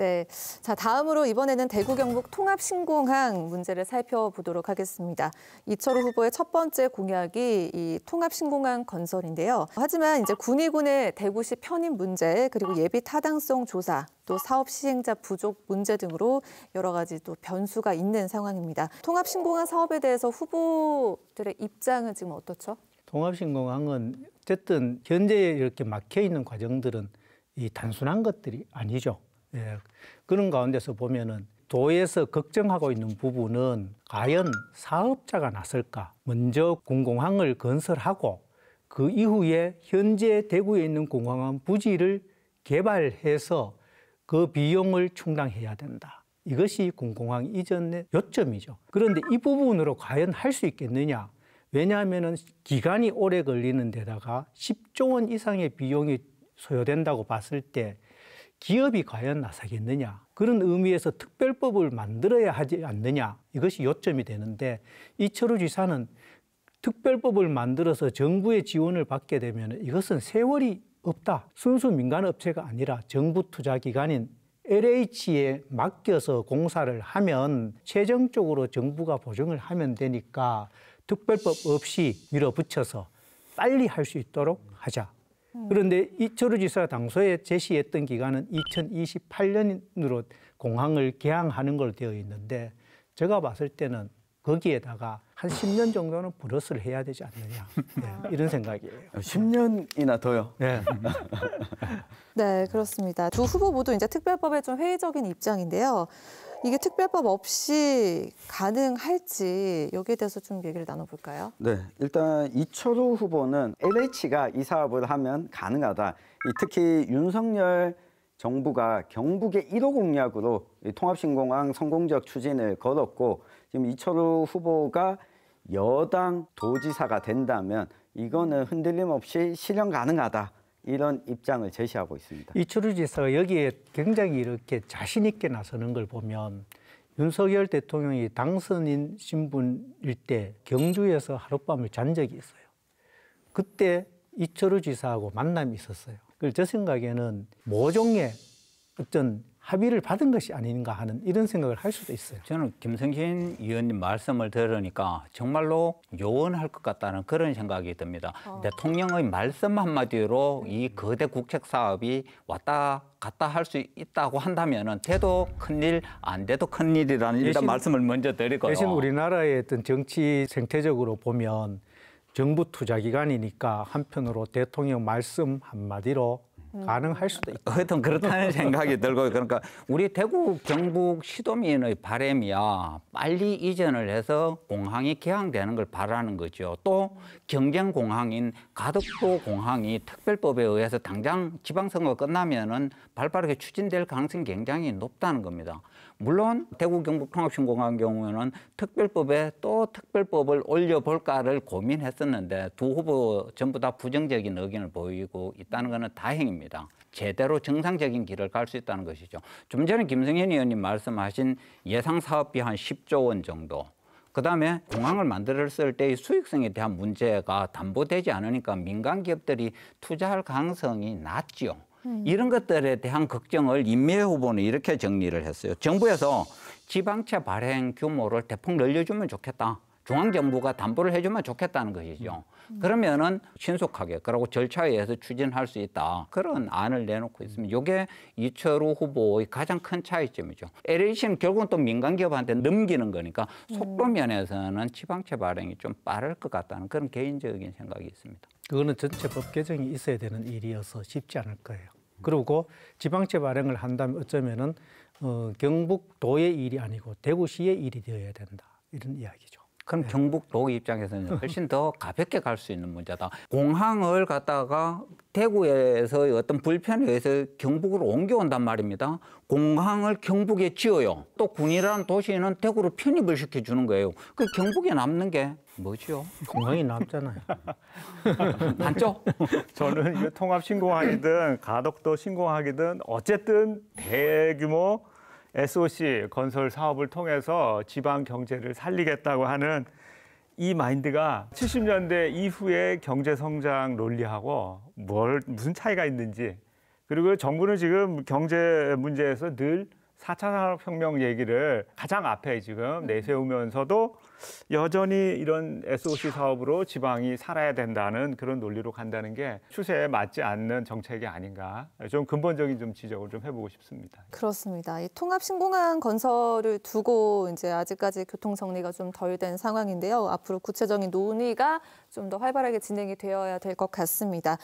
네, 자 다음으로 이번에는 대구 경북 통합 신공항 문제를 살펴보도록 하겠습니다. 이철우 후보의 첫 번째 공약이 이 통합 신공항 건설인데요. 하지만 이제 군위군의 대구시 편입 문제 그리고 예비 타당성 조사 또 사업 시행자 부족 문제 등으로 여러 가지 또 변수가 있는 상황입니다. 통합 신공항 사업에 대해서 후보들의 입장은 지금 어떻죠? 통합 신공항은 어쨌든 현재 이렇게 막혀 있는 과정들은 이 단순한 것들이 아니죠. 예, 그런 가운데서 보면은 도에서 걱정하고 있는 부분은 과연 사업자가 나설까? 먼저 공공항을 건설하고 그 이후에 현재 대구에 있는 공공항 부지를 개발해서 그 비용을 충당해야 된다. 이것이 공공항 이전의 요점이죠. 그런데 이 부분으로 과연 할 수 있겠느냐? 왜냐하면 기간이 오래 걸리는 데다가 10조 원 이상의 비용이 소요된다고 봤을 때 기업이 과연 나서겠느냐 그런 의미에서 특별법을 만들어야 하지 않느냐 이것이 요점이 되는데 이철우 지사는 특별법을 만들어서 정부의 지원을 받게 되면 이것은 세월이 없다 순수 민간업체가 아니라 정부 투자 기관인 LH에 맡겨서 공사를 하면 최종적으로 정부가 보증을 하면 되니까 특별법 없이 밀어붙여서 빨리 할 수 있도록 하자 음. 그런데 이철우 지사 당소에 제시했던 기간은 2028년으로 공항을 개항하는 걸로 되어 있는데 제가 봤을 때는 거기에다가 한 10년 정도는 브러스를 해야 되지 않느냐 네, 아. 이런 생각이에요. 10년이나 어, 더요. 네. 네 그렇습니다. 두 후보 모두 이제 특별법에 좀 회의적인 입장인데요. 이게 특별법 없이 가능할지 여기에 대해서 좀 얘기를 나눠볼까요? 네, 일단 이철우 후보는 LH가 이 사업을 하면 가능하다. 특히 윤석열 정부가 경북의 1호 공약으로 통합신공항 성공적 추진을 걸었고 지금 이철우 후보가 여당 도지사가 된다면 이거는 흔들림 없이 실현 가능하다. 이런 입장을 제시하고 있습니다. 이철우 지사 여기에 굉장히 이렇게 자신 있게 나서는 걸 보면 윤석열 대통령이 당선인 신분일 때 경주에서 하룻밤을 잔 적이 있어요. 그때 이철우 지사하고 만남이 있었어요. 그래서 제 생각에는 모종의 어떤 합의를 받은 것이 아닌가 하는 이런 생각을 할 수도 있어요. 저는 김성진 의원님 말씀을 들으니까 정말로 요원할 것 같다는 그런 생각이 듭니다. 어. 대통령의 말씀 한마디로 이 거대 국책 사업이 왔다 갔다 할 수 있다고 한다면 돼도 큰일 안 돼도 큰일이라는 일단 말씀을 먼저 드리고요. 대신 우리나라의 어떤 정치 생태적으로 보면 정부 투자 기관이니까 한편으로 대통령 말씀 한마디로 음. 가능할 수도 있다. 하여튼 그렇다는 생각이 들고 그러니까 우리 대구 경북 시도민의 바램이야 빨리 이전을 해서 공항이 개항되는 걸 바라는 거죠. 또 경쟁 공항인 가덕도 공항이 특별법에 의해서 당장 지방선거 끝나면은 발빠르게 추진될 가능성이 굉장히 높다는 겁니다. 물론 대구 경북 통합신공항 경우에는 특별법에 또 특별법을 올려볼까를 고민했었는데 두 후보 전부 다 부정적인 의견을 보이고 있다는 것은 다행입니다. 겁니다. 제대로 정상적인 길을 갈 수 있다는 것이죠. 좀 전에 김성현 의원님 말씀하신 예상 사업비 한 10조 원 정도 그다음에 공항을 만들었을 때의 수익성에 대한 문제가 담보되지 않으니까 민간 기업들이 투자할 가능성이 낮지 음. 이런 것들에 대한 걱정을 임미애 후보는 이렇게 정리를 했어요. 정부에서 지방채 발행 규모를 대폭 늘려주면 좋겠다. 중앙정부가 담보를 해주면 좋겠다는 것이죠. 음. 그러면은 신속하게 그리고 절차에 의해서 추진할 수 있다. 그런 안을 내놓고 있습니다. 이게 이철우 후보의 가장 큰 차이점이죠. LH는 결국은 또 민간 기업한테 넘기는 거니까 음. 속도 면에서는 지방채 발행이 좀 빠를 것 같다는 그런 개인적인 생각이 있습니다. 그거는 전체 법 개정이 있어야 되는 일이어서 쉽지 않을 거예요. 그리고 지방채 발행을 한다면 어쩌면은 어, 경북도의 일이 아니고 대구시의 일이 되어야 된다. 이런 이야기죠. 그럼 네. 경북도 입장에서는 훨씬 더 가볍게 갈 수 있는 문제다. 공항을 갔다가 대구에서의 어떤 불편에 의해서 경북으로 옮겨온단 말입니다. 공항을 경북에 지어요. 또 군이라는 도시는 대구로 편입을 시켜주는 거예요. 그 경북에 남는 게 뭐죠? 공항이 남잖아요. 맞죠? 저는 통합 신공항이든 가덕도 신공항이든 어쨌든 대규모 SOC 건설 사업을 통해서 지방 경제를 살리겠다고 하는 이 마인드가 70년대 이후의 경제 성장 논리하고 뭘 무슨 차이가 있는지 그리고 정부는 지금 경제 문제에서 늘 사차 산업혁명 얘기를 가장 앞에 지금 음. 내세우면서도 여전히 이런 SOC 사업으로 지방이 살아야 된다는 그런 논리로 간다는 게 추세에 맞지 않는 정책이 아닌가 좀 근본적인 좀 지적을 좀 해보고 싶습니다. 그렇습니다. 이 통합신공항 건설을 두고 이제 아직까지 교통 정리가 좀 덜 된 상황인데요. 앞으로 구체적인 논의가 좀 더 활발하게 진행이 되어야 될 것 같습니다.